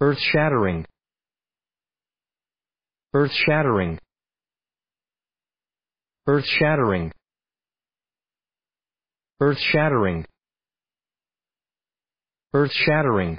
Earth-shattering. Earth-shattering. Earth-shattering. Earth-shattering. Earth-shattering.